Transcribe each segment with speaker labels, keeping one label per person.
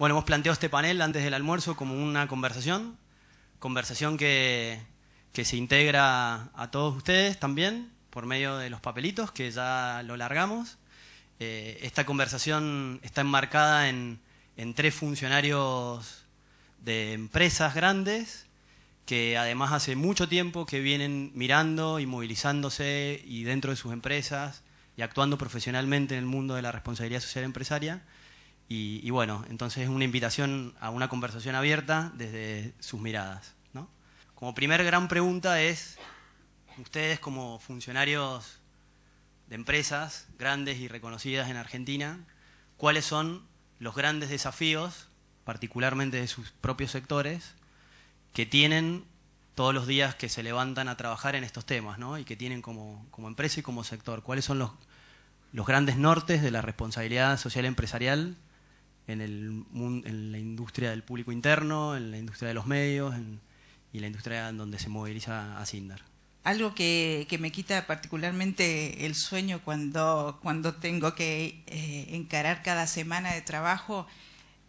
Speaker 1: Bueno, hemos planteado este panel antes del almuerzo como una conversación, conversación que, se integra a todos ustedes también por medio de los papelitos que ya lo largamos. Eh, esta conversación está enmarcada en, en tres funcionarios de empresas grandes que además hace mucho tiempo que vienen mirando y movilizándose y dentro de sus empresas y actuando profesionalmente en el mundo de la responsabilidad social empresaria y, bueno, entonces es una invitación a una conversación abierta desde sus miradas. ¿no? Como primer gran pregunta es, ustedes como funcionarios de empresas grandes y reconocidas en Argentina, ¿cuáles son los grandes desafíos, particularmente de sus propios sectores, que tienen todos los días que se levantan a trabajar en estos temas ¿no? y que tienen como, empresa y como sector? ¿Cuáles son los, los grandes nortes de la responsabilidad social empresarial en, la industria del público interno, en la industria de los medios y la industria donde se moviliza a Cinder.
Speaker 2: Algo que, me quita particularmente el sueño cuando, cuando tengo que eh, encarar cada semana de trabajo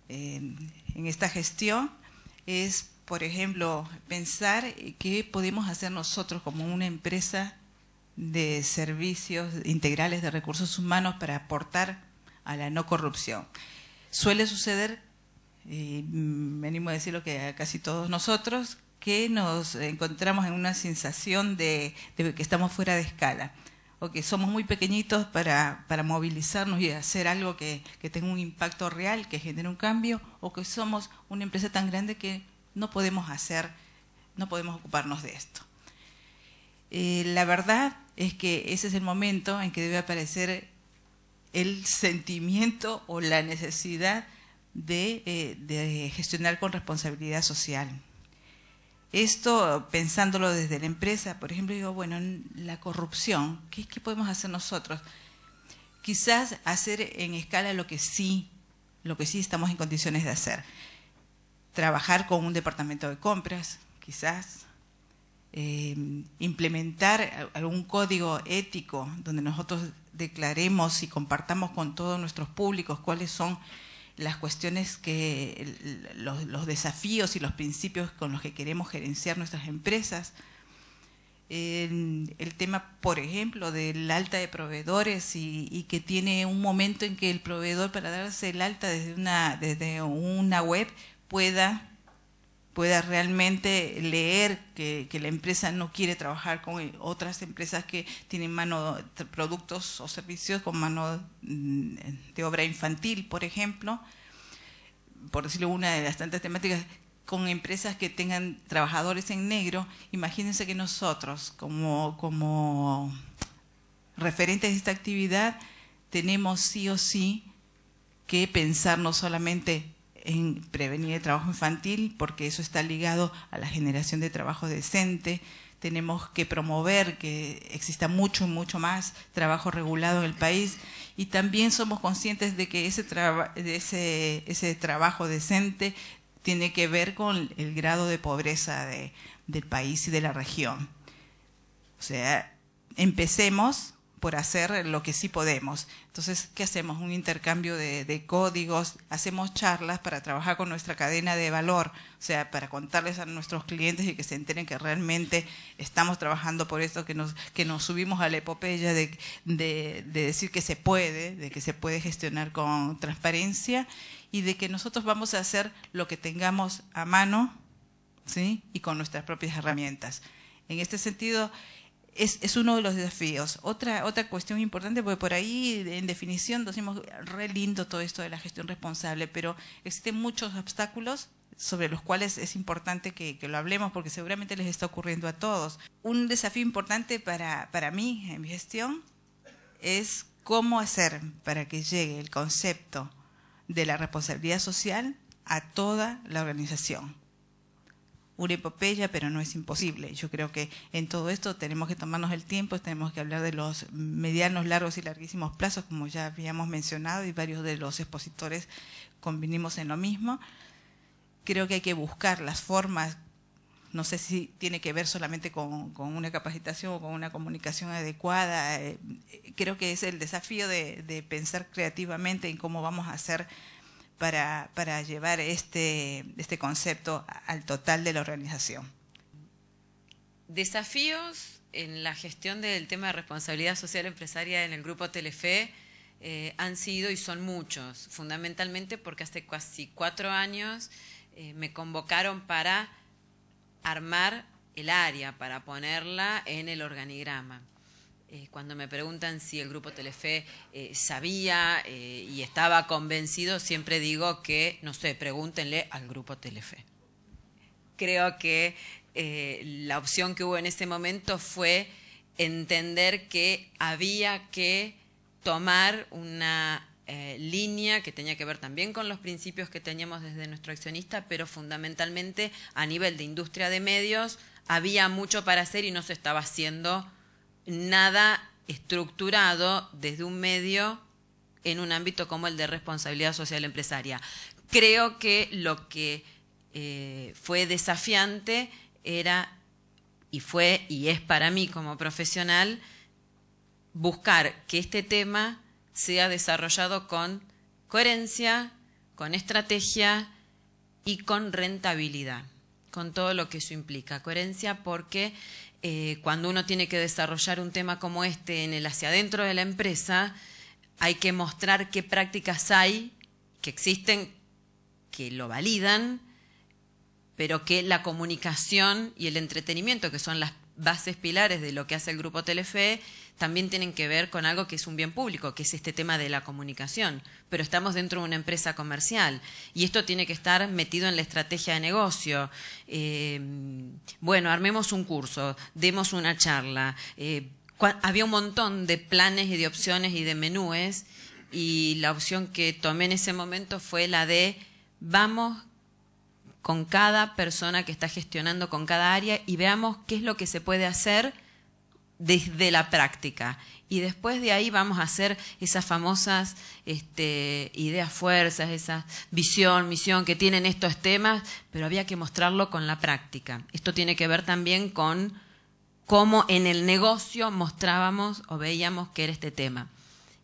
Speaker 2: en esta gestión es, por ejemplo, pensar qué podemos hacer nosotros como una empresa de servicios integrales de recursos humanos para aportar a la no corrupción. Suele suceder, y venimos a decir que casi todos nosotros, que nos encontramos en una sensación de, que estamos fuera de escala o que somos muy pequeñitos para, movilizarnos y hacer algo que, tenga un impacto real, que genere un cambio, o que somos una empresa tan grande que no podemos hacer, no podemos ocuparnos de esto. Eh, la verdad es que ese es el momento en que debe aparecer el sentimiento o la necesidad eh, de, gestionar con responsabilidad social. Esto pensándolo desde la empresa, por ejemplo, digo, bueno, la corrupción, ¿qué, que podemos hacer nosotros? Quizás hacer en escala lo que sí, lo que sí estamos en condiciones de hacer. Trabajar con un departamento de compras, quizás. Eh, implementar algún código ético donde nosotros declaremos y compartamos con todos nuestros públicos cuáles son las cuestiones que, los, desafíos y los principios con los que queremos gerenciar nuestras empresas. El, tema, por ejemplo, del alta de proveedores y, que tiene un momento en que el proveedor para darse el alta desde una, desde una web pueda pueda realmente leer que, la empresa no quiere trabajar con otras empresas que tienen mano productos o servicios con mano mm, de obra infantil, por ejemplo, por decirlo una de las tantas temáticas, con empresas que tengan trabajadores en negro, imagínense que nosotros como, como referentes de esta actividad tenemos sí o sí que pensar no solamente en prevenir el trabajo infantil, porque eso está ligado a la generación de trabajo decente. Tenemos que promover que exista mucho, mucho más trabajo regulado en el país. Y también somos conscientes de que ese, ese, ese trabajo decente tiene que ver con el grado de pobreza de, del país y de la región. O sea, empecemos por hacer lo que sí podemos. Entonces, ¿qué hacemos? Un intercambio de, códigos, hacemos charlas para trabajar con nuestra cadena de valor, o sea, para contarles a nuestros clientes y que se enteren que realmente estamos trabajando por esto, que nos, que nos subimos a la epopeya de, de decir que se puede, de que se puede gestionar con transparencia y de que nosotros vamos a hacer lo que tengamos a mano ¿sí? y con nuestras propias herramientas. En este sentido, es, uno de los desafíos. Otra, otra cuestión importante, porque por ahí en definición decimos re lindo todo esto de la gestión responsable, pero existen muchos obstáculos sobre los cuales es importante que, lo hablemos porque seguramente les está ocurriendo a todos. Un desafío importante para, para mí en mi gestión es cómo hacer para que llegue el concepto de la responsabilidad social a toda la organización una epopeya, pero no es imposible. Yo creo que en todo esto tenemos que tomarnos el tiempo, tenemos que hablar de los medianos, largos y larguísimos plazos, como ya habíamos mencionado, y varios de los expositores convinimos en lo mismo. Creo que hay que buscar las formas, no sé si tiene que ver solamente con, una capacitación o con una comunicación adecuada. Eh, creo que es el desafío de pensar creativamente en cómo vamos a hacer para, llevar este, este, concepto al total de la organización.
Speaker 3: Desafíos en la gestión del tema de responsabilidad social empresaria en el grupo Telefe eh, han sido y son muchos, fundamentalmente porque hace casi cuatro años eh, me convocaron para armar el área, para ponerla en el organigrama. Eh, cuando me preguntan si el grupo Telefe eh, sabía eh, y estaba convencido, siempre digo que, no sé, pregúntenle al grupo Telefe. Creo que la opción que hubo en ese momento fue entender que había que tomar una línea que tenía que ver también con los principios que teníamos desde nuestro accionista, pero fundamentalmente a nivel de industria de medios había mucho para hacer y no se estaba haciendo nada estructurado desde un medio en un ámbito como el de responsabilidad social empresaria. Creo que lo que eh, fue desafiante era, y fue, y es para mí como profesional, buscar que este tema sea desarrollado con coherencia, con estrategia y con rentabilidad, con todo lo que eso implica. Coherencia porque eh, cuando uno tiene que desarrollar un tema como este en el hacia adentro de la empresa, hay que mostrar qué prácticas hay que existen, que lo validan, pero que la comunicación y el entretenimiento, que son las bases pilares de lo que hace el Grupo Telefe también tienen que ver con algo que es un bien público, que es este tema de la comunicación. Pero estamos dentro de una empresa comercial y esto tiene que estar metido en la estrategia de negocio. Eh, bueno, armemos un curso, demos una charla. Eh, había un montón de planes y de opciones y de menúes y la opción que tomé en ese momento fue la de vamos con cada persona que está gestionando, con cada área, y veamos qué es lo que se puede hacer desde la práctica. Y después de ahí vamos a hacer esas famosas este, ideas fuerzas, esa visión, misión que tienen estos temas, pero había que mostrarlo con la práctica. Esto tiene que ver también con cómo en el negocio mostrábamos o veíamos que era este tema.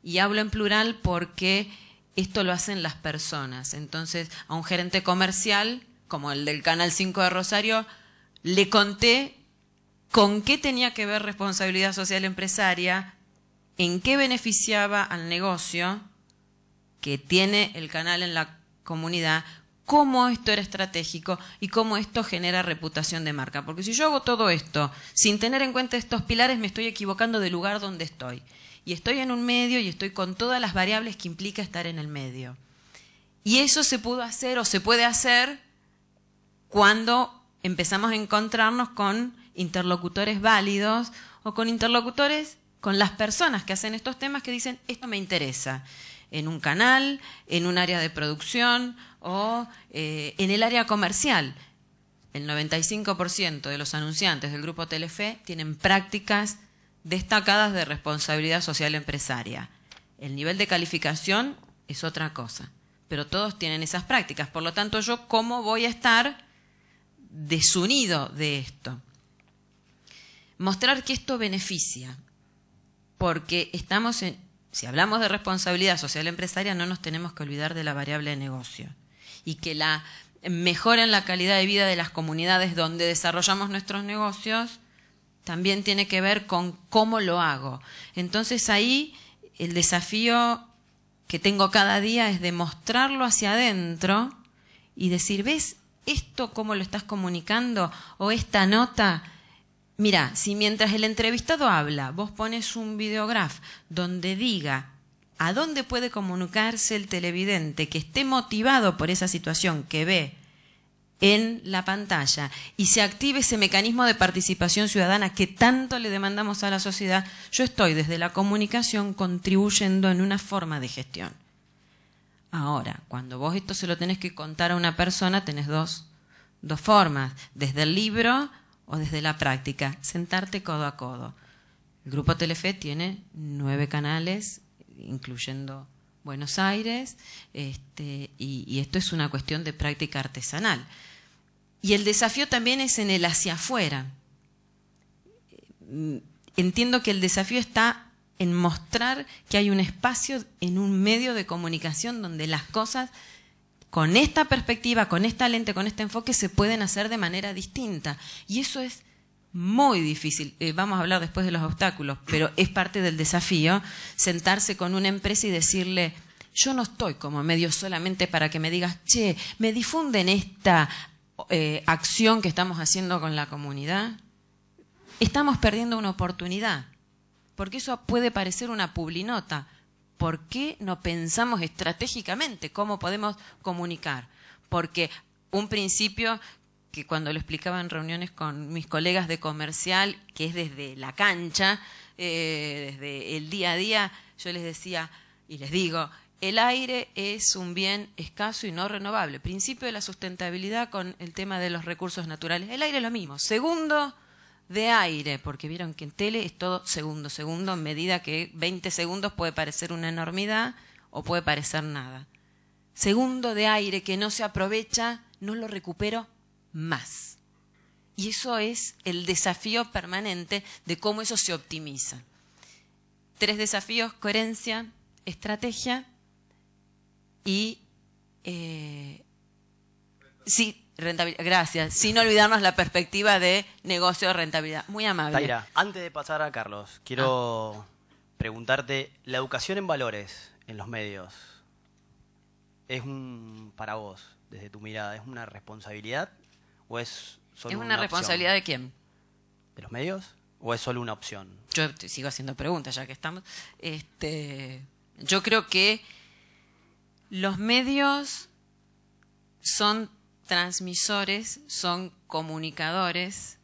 Speaker 3: Y hablo en plural porque esto lo hacen las personas. Entonces, a un gerente comercial como el del Canal 5 de Rosario, le conté con qué tenía que ver responsabilidad social empresaria, en qué beneficiaba al negocio que tiene el canal en la comunidad, cómo esto era estratégico y cómo esto genera reputación de marca. Porque si yo hago todo esto sin tener en cuenta estos pilares, me estoy equivocando del lugar donde estoy. Y estoy en un medio y estoy con todas las variables que implica estar en el medio. Y eso se pudo hacer o se puede hacer cuando empezamos a encontrarnos con interlocutores válidos o con interlocutores con las personas que hacen estos temas que dicen, esto me interesa, en un canal, en un área de producción o eh, en el área comercial. El 95% de los anunciantes del grupo Telefe tienen prácticas destacadas de responsabilidad social empresaria. El nivel de calificación es otra cosa, pero todos tienen esas prácticas. Por lo tanto, yo cómo voy a estar desunido de esto. Mostrar que esto beneficia, porque estamos en, si hablamos de responsabilidad social empresaria, no nos tenemos que olvidar de la variable de negocio y que la mejora en la calidad de vida de las comunidades donde desarrollamos nuestros negocios también tiene que ver con cómo lo hago. Entonces ahí el desafío que tengo cada día es demostrarlo hacia adentro y decir, ves, esto cómo lo estás comunicando o esta nota. Mira, si mientras el entrevistado habla, vos pones un videograf donde diga a dónde puede comunicarse el televidente que esté motivado por esa situación que ve en la pantalla y se active ese mecanismo de participación ciudadana que tanto le demandamos a la sociedad, yo estoy desde la comunicación contribuyendo en una forma de gestión. Ahora, cuando vos esto se lo tenés que contar a una persona, tenés dos, dos formas, desde el libro o desde la práctica, sentarte codo a codo. El grupo Telefe tiene nueve canales, incluyendo Buenos Aires, este, y esto es una cuestión de práctica artesanal. Y el desafío también es en el hacia afuera. Entiendo que el desafío está en mostrar que hay un espacio en un medio de comunicación donde las cosas con esta perspectiva, con esta lente, con este enfoque se pueden hacer de manera distinta. Y eso es muy difícil. Eh, vamos a hablar después de los obstáculos, pero es parte del desafío sentarse con una empresa y decirle, yo no estoy como medio solamente para que me digas, che, ¿me difunden esta eh, acción que estamos haciendo con la comunidad? Estamos perdiendo una oportunidad porque eso puede parecer una publinota. ¿Por qué no pensamos estratégicamente cómo podemos comunicar? Porque un principio que cuando lo explicaba en reuniones con mis colegas de comercial, que es desde la cancha, eh, desde el día a día, yo les decía y les digo, el aire es un bien escaso y no renovable. Principio de la sustentabilidad con el tema de los recursos naturales. El aire es lo mismo. Segundo, de aire, porque vieron que en tele es todo segundo, segundo, en medida que 20 segundos puede parecer una enormidad o puede parecer nada. Segundo de aire que no se aprovecha, no lo recupero más. Y eso es el desafío permanente de cómo eso se optimiza. Tres desafíos, coherencia, estrategia y... Eh, sí, Gracias. Sin olvidarnos la perspectiva de negocio de rentabilidad. Muy amable. Taira,
Speaker 1: antes de pasar a Carlos, quiero ah. preguntarte, la educación en valores en los medios, ¿es un, para vos, desde tu mirada, es una responsabilidad o es solo ¿Es una, responsabilidad de quién? ¿De los medios? ¿O es solo una opción?
Speaker 3: Yo sigo haciendo preguntas ya que estamos. Este, yo creo que los medios son transmisores, son comunicadores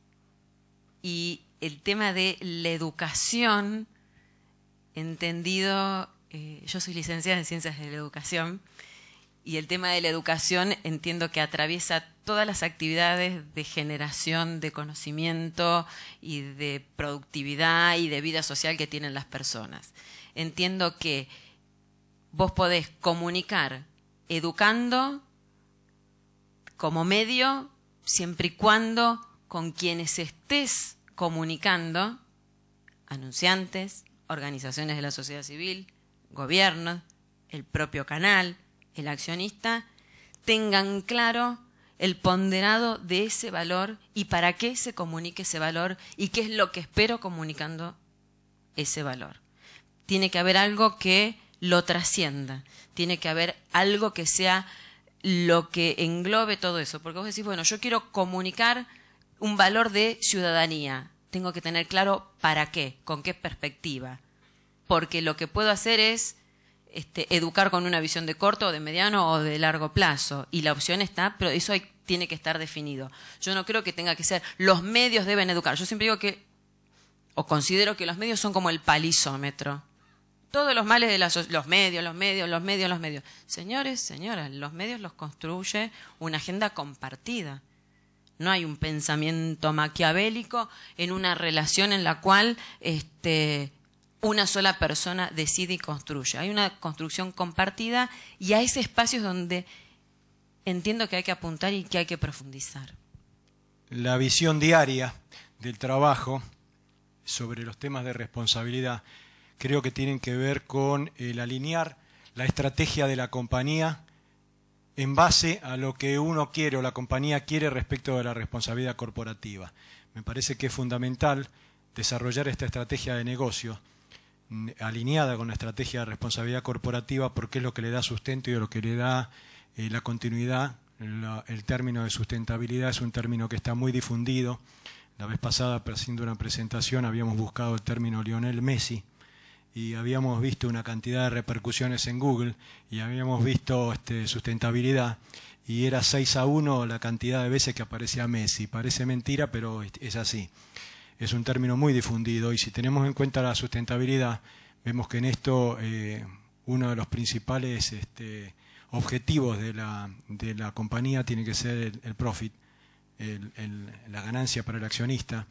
Speaker 3: y el tema de la educación, entendido, eh, yo soy licenciada en ciencias de la educación, y el tema de la educación entiendo que atraviesa todas las actividades de generación de conocimiento y de productividad y de vida social que tienen las personas. Entiendo que vos podés comunicar educando como medio, siempre y cuando con quienes estés comunicando, anunciantes, organizaciones de la sociedad civil, gobiernos, el propio canal, el accionista, tengan claro el ponderado de ese valor y para qué se comunique ese valor y qué es lo que espero comunicando ese valor. Tiene que haber algo que lo trascienda, tiene que haber algo que sea lo que englobe todo eso. Porque vos decís, bueno, yo quiero comunicar un valor de ciudadanía. Tengo que tener claro para qué, con qué perspectiva. Porque lo que puedo hacer es este, educar con una visión de corto, de mediano o de largo plazo. Y la opción está, pero eso tiene que estar definido. Yo no creo que tenga que ser, los medios deben educar. Yo siempre digo que, o considero que los medios son como el palisómetro, todos los males de los medios, los medios, los medios, los medios. Señores, señoras, los medios los construye una agenda compartida. No hay un pensamiento maquiavélico en una relación en la cual este, una sola persona decide y construye. Hay una construcción compartida y a ese espacio es donde entiendo que hay que apuntar y que hay que profundizar.
Speaker 4: La visión diaria del trabajo sobre los temas de responsabilidad creo que tienen que ver con el alinear la estrategia de la compañía en base a lo que uno quiere o la compañía quiere respecto de la responsabilidad corporativa. Me parece que es fundamental desarrollar esta estrategia de negocio mm, alineada con la estrategia de responsabilidad corporativa porque es lo que le da sustento y lo que le da eh, la continuidad. el término de sustentabilidad es un término que está muy difundido. La vez pasada, haciendo una presentación, habíamos buscado el término Lionel Messi, y habíamos visto una cantidad de repercusiones en Google y habíamos visto este, sustentabilidad y era 6 a 1 la cantidad de veces que aparecía Messi. Parece mentira, pero es así. Es un término muy difundido y si tenemos en cuenta la sustentabilidad, vemos que en esto eh, uno de los principales este, objetivos de la, de la, compañía tiene que ser el, profit, el, la ganancia para el accionista,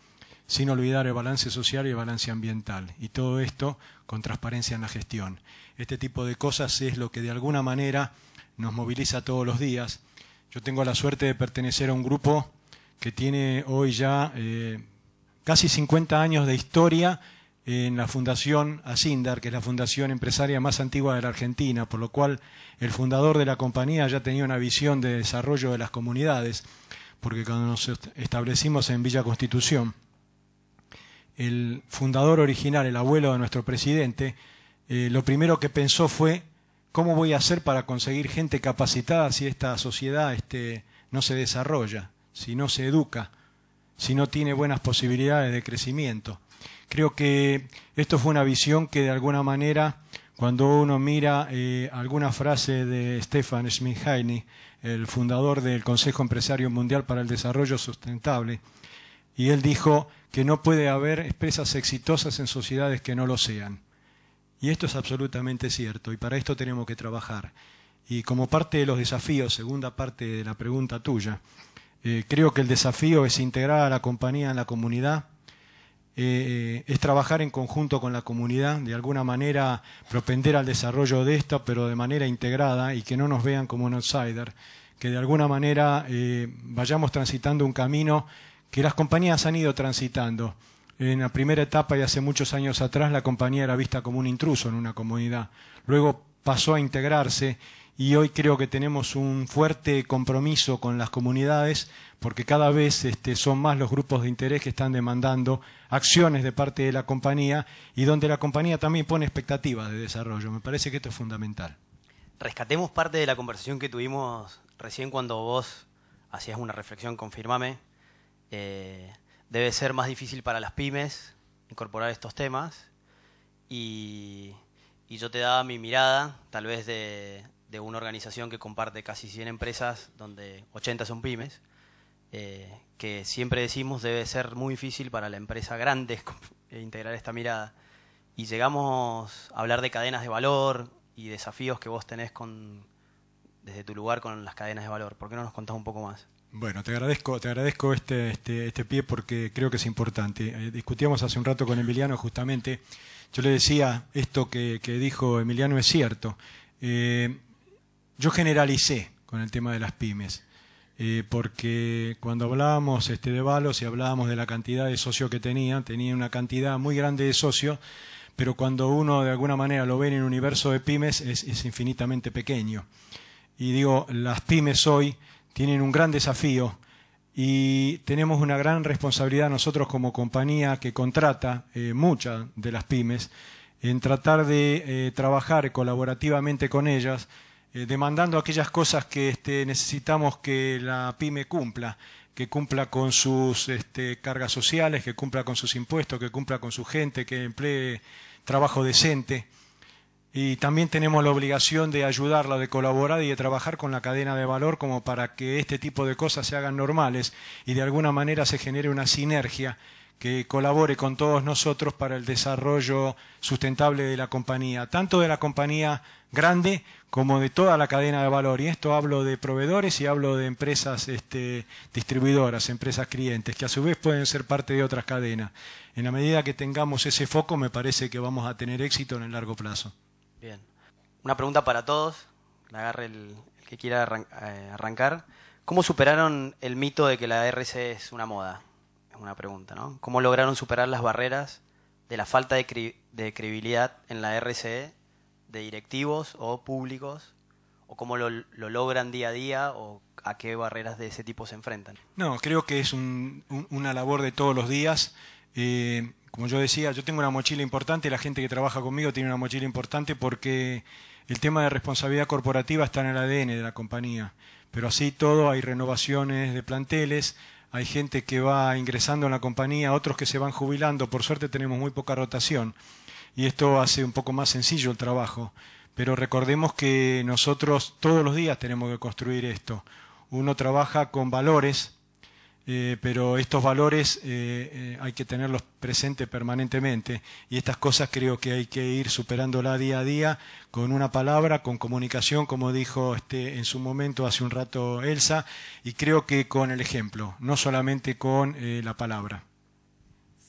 Speaker 4: sin olvidar el balance social y el balance ambiental. Y todo esto con transparencia en la gestión. Este tipo de cosas es lo que de alguna manera nos moviliza todos los días. Yo tengo la suerte de pertenecer a un grupo que tiene hoy ya eh, casi 50 años de historia en la Fundación Asindar, que es la fundación empresaria más antigua de la Argentina, por lo cual el fundador de la compañía ya tenía una visión de desarrollo de las comunidades, porque cuando nos establecimos en Villa Constitución, el fundador original, el abuelo de nuestro presidente, eh, lo primero que pensó fue cómo voy a hacer para conseguir gente capacitada si esta sociedad este, no se desarrolla, si no se educa, si no tiene buenas posibilidades de crecimiento. Creo que esto fue una visión que de alguna manera, cuando uno mira eh, alguna frase de Stefan schmidt el fundador del Consejo Empresario Mundial para el Desarrollo Sustentable, y él dijo que no puede haber empresas exitosas en sociedades que no lo sean. Y esto es absolutamente cierto, y para esto tenemos que trabajar. Y como parte de los desafíos, segunda parte de la pregunta tuya, eh, creo que el desafío es integrar a la compañía en la comunidad, eh, es trabajar en conjunto con la comunidad, de alguna manera propender al desarrollo de esto, pero de manera integrada y que no nos vean como un outsider, que de alguna manera eh, vayamos transitando un camino que las compañías han ido transitando. En la primera etapa y hace muchos años atrás la compañía era vista como un intruso en una comunidad. Luego pasó a integrarse y hoy creo que tenemos un fuerte compromiso con las comunidades porque cada vez este, son más los grupos de interés que están demandando acciones de parte de la compañía y donde la compañía también pone expectativas de desarrollo. Me parece que esto es fundamental.
Speaker 1: Rescatemos parte de la conversación que tuvimos recién cuando vos hacías una reflexión, confirmame. Eh, debe ser más difícil para las pymes incorporar estos temas y, yo te daba mi mirada, tal vez de, una organización que comparte casi 100 empresas, donde 80 son pymes, eh, que siempre decimos debe ser muy difícil para la empresa grande eh, integrar esta mirada. Y llegamos a hablar de cadenas de valor y desafíos que vos tenés con, desde tu lugar con las cadenas de valor. ¿Por qué no nos contás un poco más?
Speaker 4: Bueno, te agradezco, te agradezco este, este, este, pie porque creo que es importante. Eh, discutíamos hace un rato con Emiliano justamente, yo le decía esto que, que dijo Emiliano es cierto. Eh, yo generalicé con el tema de las pymes, eh, porque cuando hablábamos este, de Balos y hablábamos de la cantidad de socios que tenía, tenía una cantidad muy grande de socios, pero cuando uno de alguna manera lo ve en el universo de pymes es infinitamente pequeño. Y digo, las pymes hoy tienen un gran desafío y tenemos una gran responsabilidad nosotros como compañía que contrata eh, muchas de las pymes en tratar de eh, trabajar colaborativamente con ellas, eh, demandando aquellas cosas que este, necesitamos que la pyme cumpla, que cumpla con sus este, cargas sociales, que cumpla con sus impuestos, que cumpla con su gente, que emplee trabajo decente y también tenemos la obligación de ayudarla, de colaborar y de trabajar con la cadena de valor como para que este tipo de cosas se hagan normales y de alguna manera se genere una sinergia que colabore con todos nosotros para el desarrollo sustentable de la compañía, tanto de la compañía grande como de toda la cadena de valor. Y esto hablo de proveedores y hablo de empresas este, distribuidoras, empresas clientes, que a su vez pueden ser parte de otras cadenas. En la medida que tengamos ese foco, me parece que vamos a tener éxito en el largo plazo. Bien. Una
Speaker 1: pregunta para todos. La agarre el, que quiera eh, arrancar. ¿Cómo superaron el mito de que la RC es una moda? Es una pregunta, ¿no? ¿Cómo lograron superar las barreras de la falta de, credibilidad en la RCE de directivos o públicos? ¿O cómo lo, logran día a día? ¿O a qué barreras de ese tipo se enfrentan?
Speaker 4: No, creo que es una labor de todos los días eh, como yo decía, yo tengo una mochila importante, la gente que trabaja conmigo tiene una mochila importante porque el tema de responsabilidad corporativa está en el ADN de la compañía. Pero así todo, hay renovaciones de planteles, hay gente que va ingresando en la compañía, otros que se van jubilando, por suerte tenemos muy poca rotación y esto hace un poco más sencillo el trabajo. Pero recordemos que nosotros todos los días tenemos que construir esto. Uno trabaja con valores, eh, pero estos valores eh, eh, hay que tenerlos presentes permanentemente y estas cosas creo que hay que ir superándola día a día con una palabra, con comunicación, como dijo este, en su momento hace un rato Elsa, y creo que con el ejemplo, no solamente con la palabra.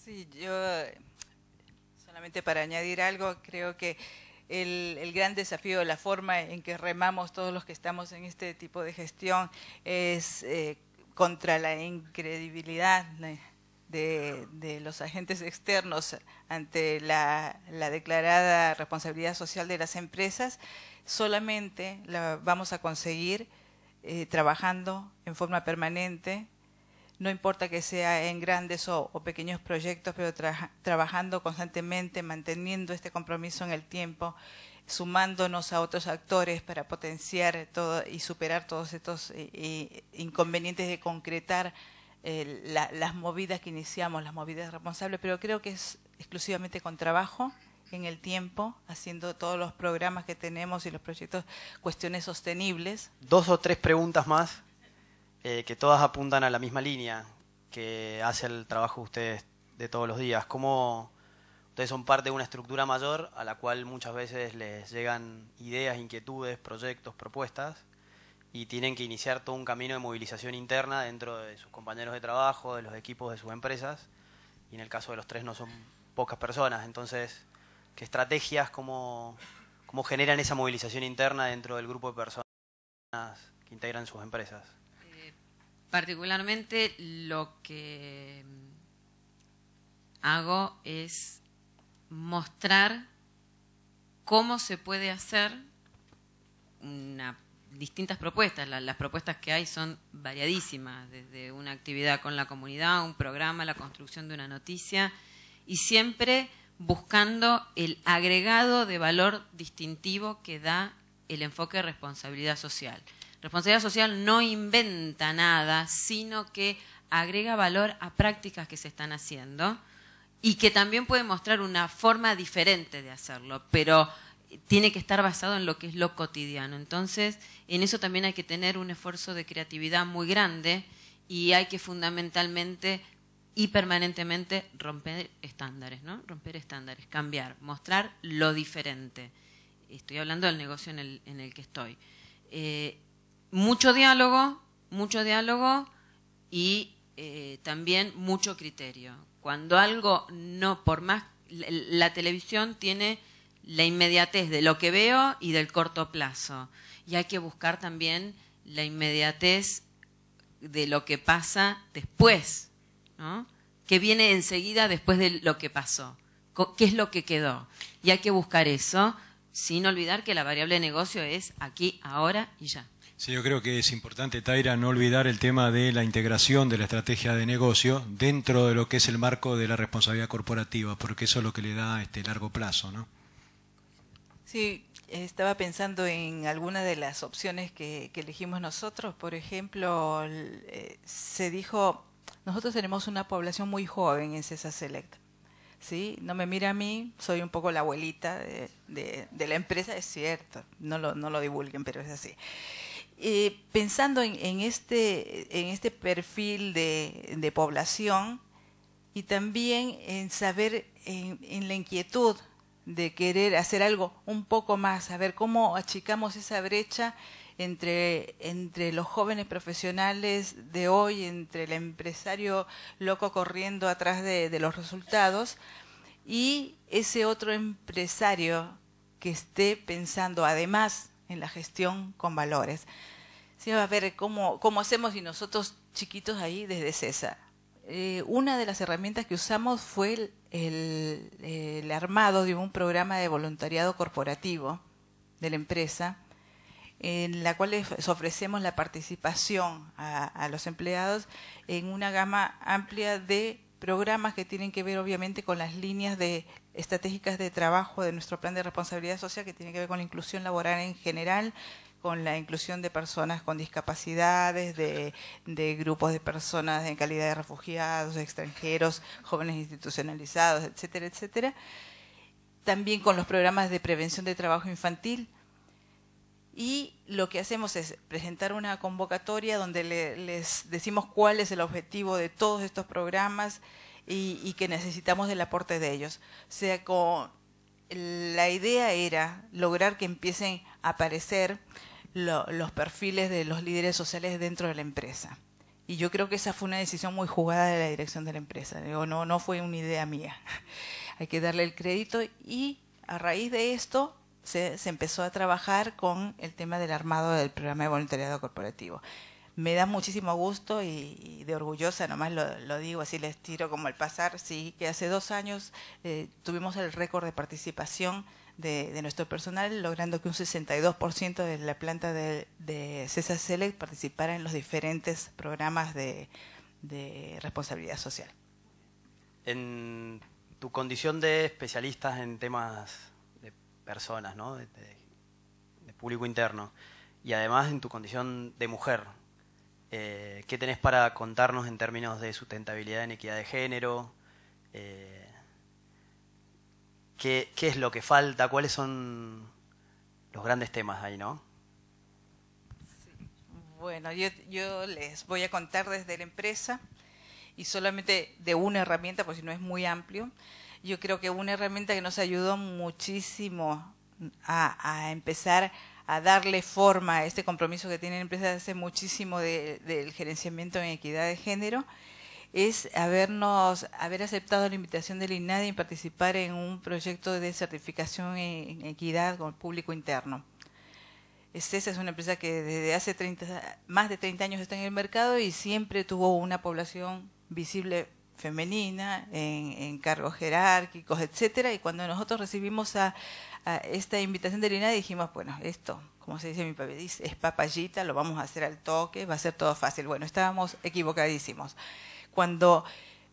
Speaker 2: Sí, yo solamente para añadir algo, creo que el, gran desafío, la forma en que remamos todos los que estamos en este tipo de gestión es contra la incredibilidad de, los agentes externos ante la, declarada responsabilidad social de las empresas, solamente la vamos a conseguir eh, trabajando en forma permanente, no importa que sea en grandes o, pequeños proyectos, pero trabajando constantemente, manteniendo este compromiso en el tiempo sumándonos a otros actores para potenciar todo y superar todos estos eh, eh, inconvenientes de concretar eh, la, las movidas que iniciamos, las movidas responsables, pero creo que es exclusivamente con trabajo en el tiempo, haciendo todos los programas que tenemos y los proyectos, cuestiones sostenibles.
Speaker 1: Dos o tres preguntas más, eh, que todas apuntan a la misma línea que hace el trabajo de ustedes de todos los días. ¿Cómo, entonces son parte de una estructura mayor a la cual muchas veces les llegan ideas, inquietudes, proyectos, propuestas y tienen que iniciar todo un camino de movilización interna dentro de sus compañeros de trabajo, de los equipos de sus empresas y en el caso de los tres no son pocas personas. Entonces, ¿qué estrategias, cómo, generan esa movilización interna dentro del grupo de personas que integran sus empresas? Eh,
Speaker 3: particularmente lo que hago es mostrar cómo se puede hacer distintas propuestas. las propuestas que hay son variadísimas, desde una actividad con la comunidad, un programa, la construcción de una noticia, y siempre buscando el agregado de valor distintivo que da el enfoque de responsabilidad social. Responsabilidad social no inventa nada, sino que agrega valor a prácticas que se están haciendo y que también puede mostrar una forma diferente de hacerlo, pero tiene que estar basado en lo que es lo cotidiano. Entonces, en eso también hay que tener un esfuerzo de creatividad muy grande y hay que fundamentalmente y permanentemente romper estándares, ¿no? Romper estándares, cambiar, mostrar lo diferente. Estoy hablando del negocio en el, en el que estoy. Eh, mucho diálogo, mucho diálogo y eh, también mucho criterio cuando algo no, por más, la, televisión tiene la inmediatez de lo que veo y del corto plazo. Y hay que buscar también la inmediatez de lo que pasa después, ¿no? que viene enseguida después de lo que pasó, qué es lo que quedó. Y hay que buscar eso sin olvidar que la variable de negocio es aquí, ahora y ya.
Speaker 4: Sí, yo creo que es importante, Taira, no olvidar el tema de la integración de la estrategia de negocio dentro de lo que es el marco de la responsabilidad corporativa, porque eso es lo que le da este largo plazo, ¿no?
Speaker 2: Sí, estaba pensando en algunas de las opciones que, elegimos nosotros. Por ejemplo, eh, se dijo, nosotros tenemos una población muy joven en César Select. ¿sí? No me mira a mí, soy un poco la abuelita de, de la empresa, es cierto, no lo, no lo divulguen, pero es así pensando en, este, en este perfil de, población y también en saber, en, la inquietud de querer hacer algo un poco más, a ver cómo achicamos esa brecha entre, los jóvenes profesionales de hoy, entre el empresario loco corriendo atrás de los resultados y ese otro empresario que esté pensando además en la gestión con valores. Sí, a ver cómo, hacemos y nosotros chiquitos ahí desde César. Eh, una de las herramientas que usamos fue el, armado de un programa de voluntariado corporativo de la empresa, en la cual les ofrecemos la participación a los empleados en una gama amplia de programas que tienen que ver obviamente con las líneas de estratégicas de trabajo de nuestro plan de responsabilidad social que tiene que ver con la inclusión laboral en general, con la inclusión de personas con discapacidades, de, de grupos de personas en calidad de refugiados, extranjeros, jóvenes institucionalizados, etcétera, etcétera. También con los programas de prevención de trabajo infantil, y lo que hacemos es presentar una convocatoria donde les decimos cuál es el objetivo de todos estos programas y, que necesitamos el aporte de ellos. O sea, la idea era lograr que empiecen a aparecer los perfiles de los líderes sociales dentro de la empresa. Y yo creo que esa fue una decisión muy jugada de la dirección de la empresa. no, no fue una idea mía. Hay que darle el crédito y a raíz de esto se, empezó a trabajar con el tema del armado del programa de voluntariado corporativo me da muchísimo gusto y, de orgullosa, nomás lo, lo, digo así, les tiro como al pasar, sí, que hace dos años eh, tuvimos el récord de participación de, nuestro personal, logrando que un 62% de la planta de, de César Select participara en los diferentes programas de, de responsabilidad social.
Speaker 1: En tu condición de especialistas en temas personas, ¿no? De, público interno. Y además en tu condición de mujer, eh, ¿qué tenés para contarnos en términos de sustentabilidad en equidad de género? Eh, ¿qué, ¿Qué es lo que falta? ¿Cuáles son los grandes temas ahí, no?
Speaker 2: Bueno, yo, yo, les voy a contar desde la empresa y solamente de una herramienta, porque si no es muy amplio yo creo que una herramienta que nos ayudó muchísimo a, empezar a darle forma a este compromiso que tienen empresas hace muchísimo del gerenciamiento en equidad de género es habernos, haber aceptado la invitación del INADI y participar en un proyecto de certificación en equidad con el público interno. CESA es una empresa que desde hace 30, más de 30 años está en el mercado y siempre tuvo una población visible femenina en, cargos jerárquicos, etcétera. Y cuando nosotros recibimos a, esta invitación de INADI dijimos, bueno, esto, como se dice mi papá, dice, es papayita, lo vamos a hacer al toque, va a ser todo fácil. Bueno, estábamos equivocadísimos. Cuando,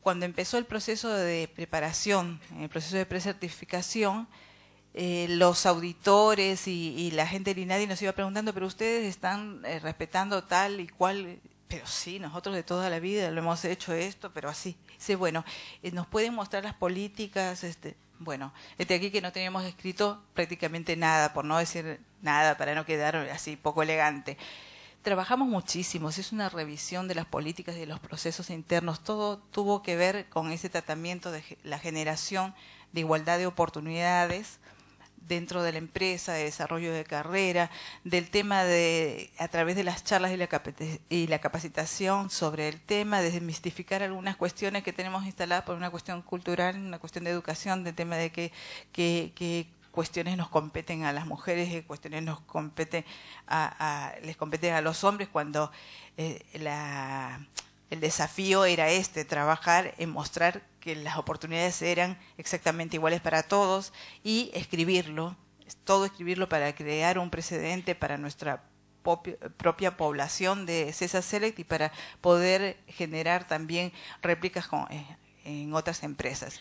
Speaker 2: cuando empezó el proceso de preparación, el proceso de precertificación, eh, los auditores y, la gente del INADI nos iba preguntando, pero ustedes están eh, respetando tal y cual pero sí, nosotros de toda la vida lo hemos hecho esto, pero así. Dice, bueno, eh, nos pueden mostrar las políticas, este, bueno, este aquí que no teníamos escrito prácticamente nada, por no decir nada, para no quedar así poco elegante. Trabajamos muchísimo, es una revisión de las políticas y de los procesos internos, todo tuvo que ver con ese tratamiento de la generación de igualdad de oportunidades, dentro de la empresa, de desarrollo de carrera, del tema de, a través de las charlas y la, y la capacitación sobre el tema, de desmistificar algunas cuestiones que tenemos instaladas por una cuestión cultural, una cuestión de educación, de tema de que, que, cuestiones nos competen a las mujeres y cuestiones nos a, les competen a los hombres cuando eh, el desafío era este, trabajar en mostrar que las oportunidades eran exactamente iguales para todos y escribirlo, todo escribirlo para crear un precedente para nuestra propia población de CESA Select y para poder generar también réplicas eh, en otras empresas.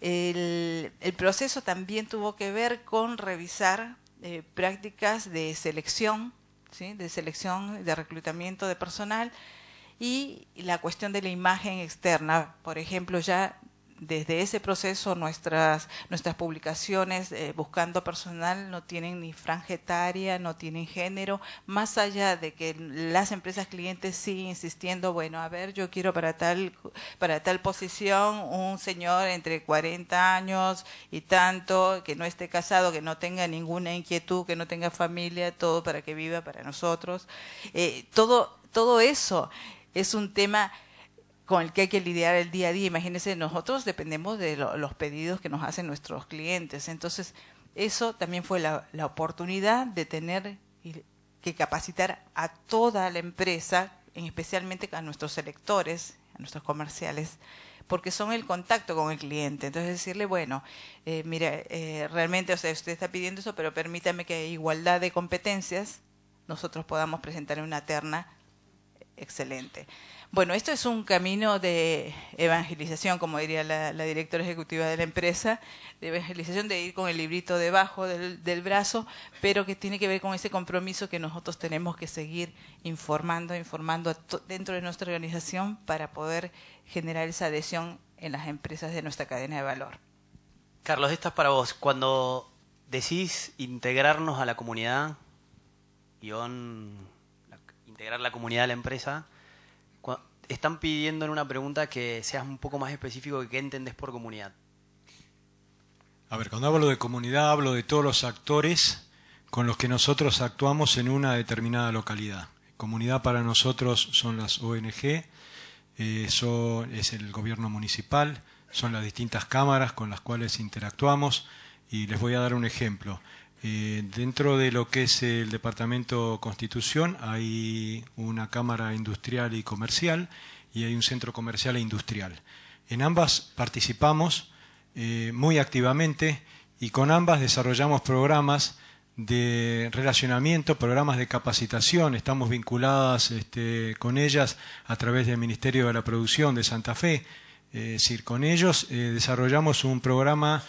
Speaker 2: El, proceso también tuvo que ver con revisar eh, prácticas de selección, ¿sí? de selección, de reclutamiento de personal, y la cuestión de la imagen externa. Por ejemplo, ya desde ese proceso nuestras, nuestras publicaciones eh, buscando personal no tienen ni franja no tienen género, más allá de que las empresas clientes siguen insistiendo, bueno, a ver, yo quiero para tal, para tal posición un señor entre 40 años y tanto, que no esté casado, que no tenga ninguna inquietud, que no tenga familia, todo para que viva para nosotros. Eh, todo, todo eso es un tema con el que hay que lidiar el día a día. Imagínense, nosotros dependemos de los pedidos que nos hacen nuestros clientes. Entonces, eso también fue la, la oportunidad de tener que capacitar a toda la empresa, especialmente a nuestros electores, a nuestros comerciales, porque son el contacto con el cliente. Entonces decirle, bueno, eh, mire, eh, realmente, o sea, usted está pidiendo eso, pero permítame que igualdad de competencias, nosotros podamos presentar una terna excelente. Bueno, esto es un camino de evangelización, como diría la, directora ejecutiva de la empresa, de evangelización, de ir con el librito debajo del, del, brazo, pero que tiene que ver con ese compromiso que nosotros tenemos que seguir informando, informando dentro de nuestra organización para poder generar esa adhesión en las empresas de nuestra cadena de valor.
Speaker 1: Carlos, esta es para vos. Cuando decís integrarnos a la comunidad, integrar la comunidad a la empresa, están pidiendo en una pregunta que seas un poco más específico de qué entendés por comunidad.
Speaker 4: A ver, cuando hablo de comunidad hablo de todos los actores con los que nosotros actuamos en una determinada localidad. Comunidad para nosotros son las ONG, eso eh, es el gobierno municipal, son las distintas cámaras con las cuales interactuamos y les voy a dar un ejemplo. Eh, dentro de lo que es el Departamento Constitución hay una Cámara Industrial y Comercial y hay un Centro Comercial e Industrial. En ambas participamos eh, muy activamente y con ambas desarrollamos programas de relacionamiento, programas de capacitación. Estamos vinculadas este, con ellas a través del Ministerio de la Producción de Santa Fe. Eh, es decir, con ellos desarrollamos un programa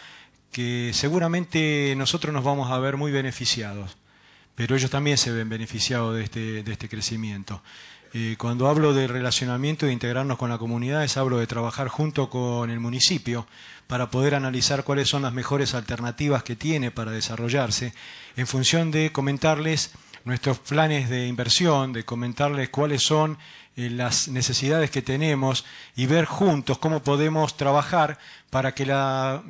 Speaker 4: que seguramente nosotros nos vamos a ver muy beneficiados, pero ellos también se ven beneficiados de este, de este crecimiento. Eh, cuando hablo de relacionamiento, e integrarnos con la comunidad, es hablo de trabajar junto con el municipio para poder analizar cuáles son las mejores alternativas que tiene para desarrollarse, en función de comentarles nuestros planes de inversión, de comentarles cuáles son eh, las necesidades que tenemos y ver juntos cómo podemos trabajar para que la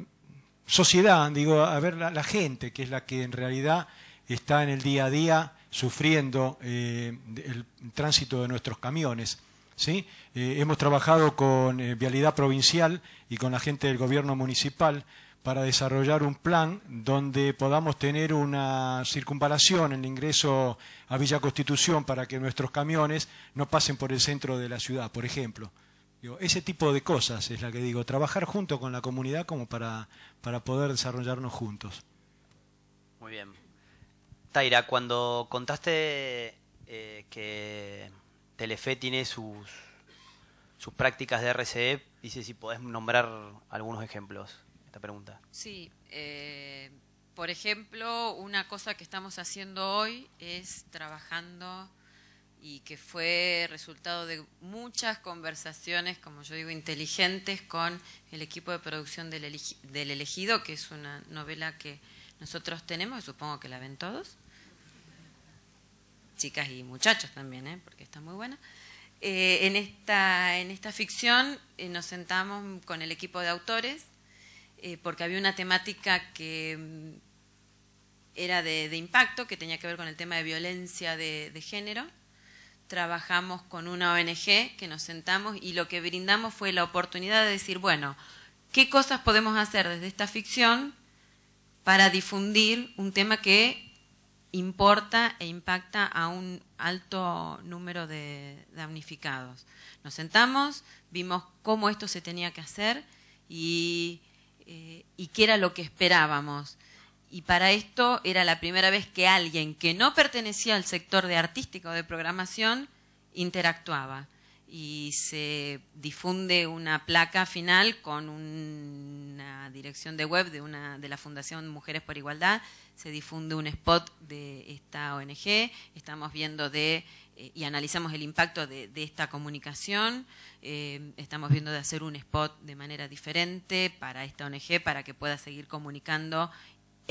Speaker 4: sociedad, digo, a ver la, gente, que es la que en realidad está en el día a día sufriendo eh, el tránsito de nuestros camiones. ¿sí? Eh, hemos trabajado con eh, Vialidad Provincial y con la gente del gobierno municipal para desarrollar un plan donde podamos tener una circunvalación en el ingreso a Villa Constitución para que nuestros camiones no pasen por el centro de la ciudad, por ejemplo ese tipo de cosas es la que digo, trabajar junto con la comunidad como para, poder desarrollarnos juntos.
Speaker 1: Muy bien. Taira, cuando contaste eh, que Telefe tiene sus, sus prácticas de RCE, dice si podés nombrar algunos ejemplos. Esta pregunta.
Speaker 3: Sí. Eh, por ejemplo, una cosa que estamos haciendo hoy es trabajando y que fue resultado de muchas conversaciones, como yo digo, inteligentes con el equipo de producción del, elegido, que es una novela que nosotros tenemos, supongo que la ven todos, chicas y muchachos también, ¿eh? porque está muy buena. Eh, en, esta, en esta ficción eh, nos sentamos con el equipo de autores porque había una temática que mm, era de, impacto, que tenía que ver con el tema de violencia de género trabajamos con una ONG que nos sentamos y lo que brindamos fue la oportunidad de decir, bueno, ¿qué cosas podemos hacer desde esta ficción para difundir un tema que importa e impacta a un alto número de damnificados. Nos sentamos, vimos cómo esto se tenía que hacer y, eh, y qué era lo que esperábamos. Y para esto era la primera vez que alguien que no pertenecía al sector de artística o de programación interactuaba. Y se difunde una placa final con una dirección de web de, una, de la Fundación Mujeres por Igualdad, se difunde un spot de esta ONG, estamos viendo de eh, y analizamos el impacto de, esta comunicación, eh, estamos viendo de hacer un spot de manera diferente para esta ONG para que pueda seguir comunicando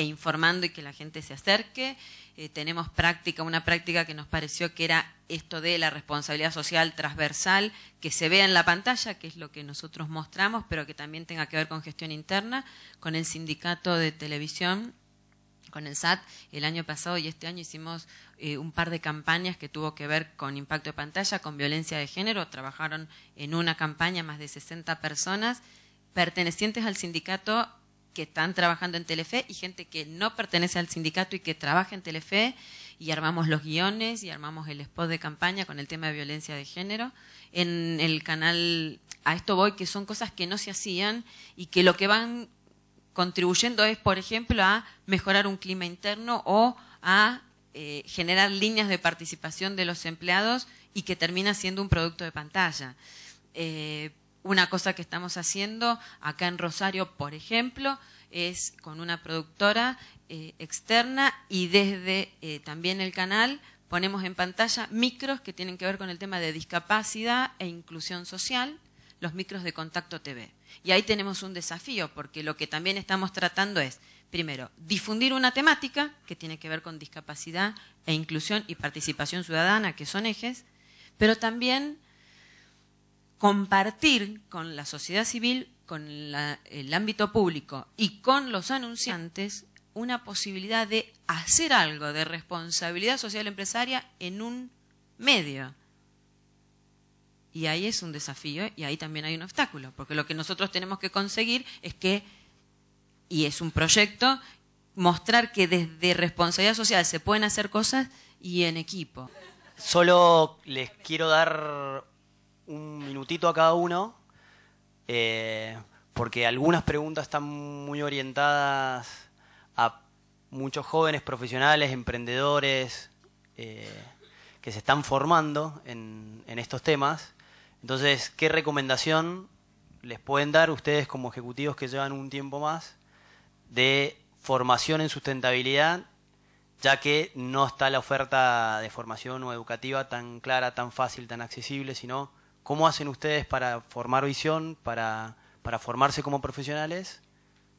Speaker 3: e informando y que la gente se acerque. Eh, tenemos práctica, una práctica que nos pareció que era esto de la responsabilidad social transversal, que se vea en la pantalla, que es lo que nosotros mostramos, pero que también tenga que ver con gestión interna, con el sindicato de televisión con el SAT el año pasado y este año hicimos eh, un par de campañas que tuvo que ver con impacto de pantalla, con violencia de género. Trabajaron en una campaña más de 60 personas pertenecientes al sindicato que están trabajando en Telefe y gente que no pertenece al sindicato y que trabaja en Telefe y armamos los guiones y armamos el spot de campaña con el tema de violencia de género en el canal a esto voy que son cosas que no se hacían y que lo que van contribuyendo es por ejemplo a mejorar un clima interno o a eh, generar líneas de participación de los empleados y que termina siendo un producto de pantalla eh, una cosa que estamos haciendo acá en Rosario, por ejemplo, es con una productora eh, externa y desde eh, también el canal ponemos en pantalla micros que tienen que ver con el tema de discapacidad e inclusión social, los micros de Contacto TV. Y ahí tenemos un desafío, porque lo que también estamos tratando es, primero, difundir una temática que tiene que ver con discapacidad e inclusión y participación ciudadana, que son ejes, pero también compartir con la sociedad civil, con el ámbito público y con los anunciantes una posibilidad de hacer algo de responsabilidad social empresaria en un medio. Y ahí es un desafío y ahí también hay un obstáculo, porque lo que nosotros tenemos que conseguir es que, y es un proyecto, mostrar que desde responsabilidad social se pueden hacer cosas y en equipo.
Speaker 1: Solo les quiero dar un minutito a cada uno, eh, porque algunas preguntas están muy orientadas a muchos jóvenes profesionales, emprendedores, eh, que se están formando en estos temas. Entonces, ¿qué recomendación les pueden dar ustedes como ejecutivos que llevan un tiempo más de formación en sustentabilidad, ya que no está la oferta de formación o educativa tan clara, tan fácil, tan accesible, sino ¿Cómo hacen ustedes para formar visión, para, para formarse como profesionales?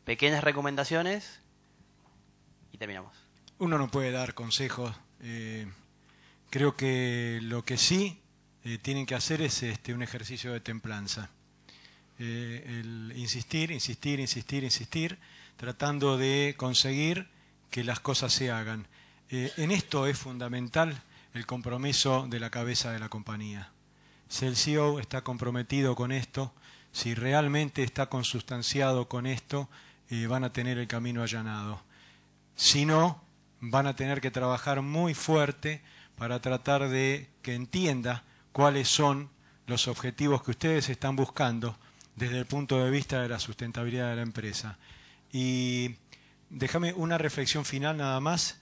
Speaker 1: Pequeñas recomendaciones
Speaker 4: y terminamos. Uno no puede dar consejos. Eh, creo que lo que sí eh, tienen que hacer es este, un ejercicio de templanza. Eh, insistir, insistir, insistir, insistir, tratando de conseguir que las cosas se hagan. en esto es fundamental el compromiso de la cabeza de la compañía si el CEO está comprometido con esto, si realmente está consustanciado con esto, eh, van a tener el camino allanado. Si no, van a tener que trabajar muy fuerte para tratar de que entienda cuáles son los objetivos que ustedes están buscando desde el punto de vista de la sustentabilidad de la empresa. Y déjame una reflexión final nada más.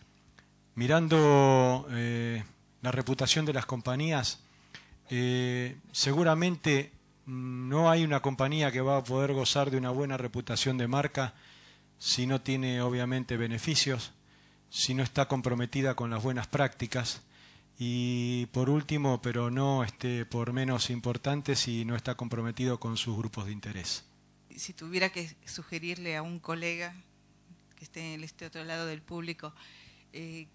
Speaker 4: Mirando eh, la reputación de las compañías, eh, seguramente mm, no hay una compañía que va a poder gozar de una buena reputación de marca si no tiene obviamente beneficios, si no está comprometida con las buenas prácticas y por último, pero no esté por menos importante, si no está comprometido con sus grupos de interés.
Speaker 2: Si tuviera que sugerirle a un colega que esté en este otro lado del público, eh,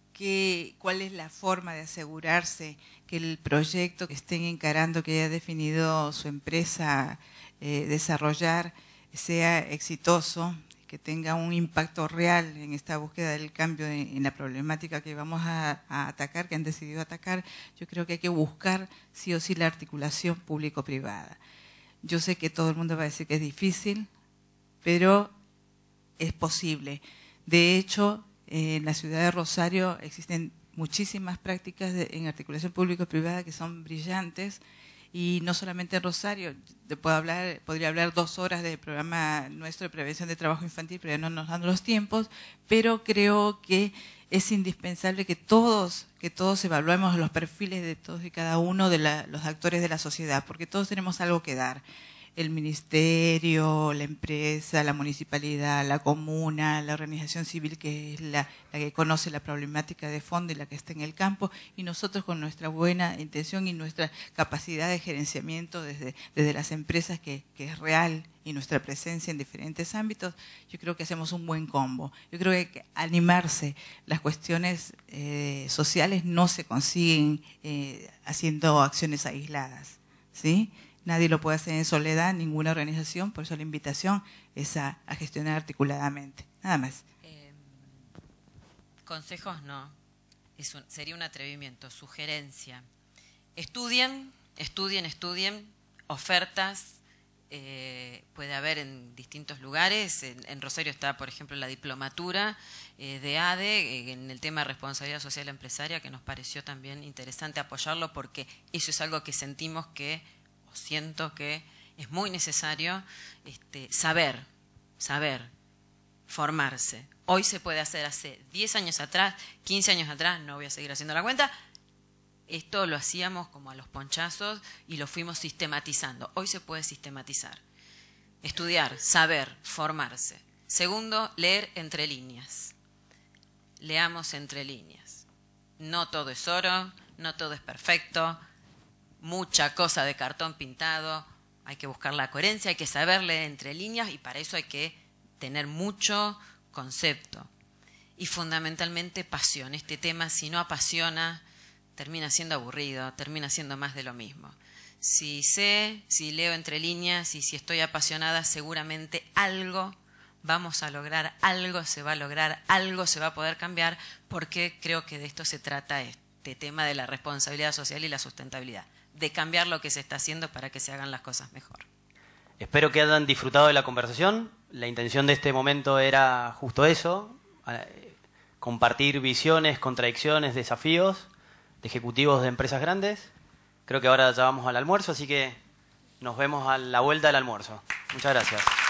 Speaker 2: cuál es la forma de asegurarse que el proyecto que estén encarando, que haya definido su empresa eh, desarrollar, sea exitoso, que tenga un impacto real en esta búsqueda del cambio, en, la problemática que vamos a, a, atacar, que han decidido atacar, yo creo que hay que buscar sí o sí la articulación público-privada. Yo sé que todo el mundo va a decir que es difícil, pero es posible. De hecho, en la ciudad de Rosario existen muchísimas prácticas en articulación público-privada que son brillantes y no solamente en Rosario, hablar, podría hablar dos horas del programa nuestro de prevención de trabajo infantil, pero ya no nos dan los tiempos, pero creo que es indispensable que todos, que todos evaluemos los perfiles de todos y cada uno de los actores de la sociedad, porque todos tenemos algo que dar el ministerio, la empresa, la municipalidad, la comuna, la organización civil que es la, que conoce la problemática de fondo y la que está en el campo, y nosotros con nuestra buena intención y nuestra capacidad de gerenciamiento desde, desde las empresas que, que es real y nuestra presencia en diferentes ámbitos, yo creo que hacemos un buen combo. Yo creo que, animarse, las cuestiones eh, sociales no se consiguen eh, haciendo acciones aisladas, ¿sí? Nadie lo puede hacer en soledad, ninguna organización, por eso la invitación es a, gestionar articuladamente. Nada más. Em,
Speaker 3: consejos no, sería un atrevimiento, sugerencia. Estudien, estudien, estudien ofertas, eh, puede haber en distintos lugares. En, Rosario está, por ejemplo, la diplomatura eh, de ADE eh, en el tema de responsabilidad social empresaria, que nos pareció también interesante apoyarlo porque eso es algo que sentimos que siento que es muy necesario este, saber, saber, formarse. Hoy se puede hacer hace 10 años atrás, 15 años atrás, no voy a seguir haciendo la cuenta. Esto lo hacíamos como a los ponchazos y lo fuimos sistematizando. Hoy se puede sistematizar. Estudiar, saber, formarse. Segundo, leer entre líneas. Leamos entre líneas. No todo es oro, no todo es perfecto, mucha cosa de cartón pintado, hay que buscar la coherencia, hay que saberle entre líneas y para eso hay que tener mucho concepto. Y fundamentalmente pasión. Este tema, si no apasiona, termina siendo aburrido, termina siendo más de lo mismo. Si sé, si leo entre líneas y si estoy apasionada, seguramente algo vamos a lograr, algo se va a lograr, algo se va a poder cambiar, porque creo que de esto se trata este tema de la responsabilidad social y la sustentabilidad de cambiar lo que se está haciendo para que se hagan las
Speaker 1: cosas mejor. Espero que hayan disfrutado de la conversación. La intención de este momento era justo eso, eh, compartir visiones, contradicciones, desafíos de ejecutivos de empresas grandes. Creo que ahora ya vamos al almuerzo, así que nos vemos a la vuelta del almuerzo. Muchas gracias.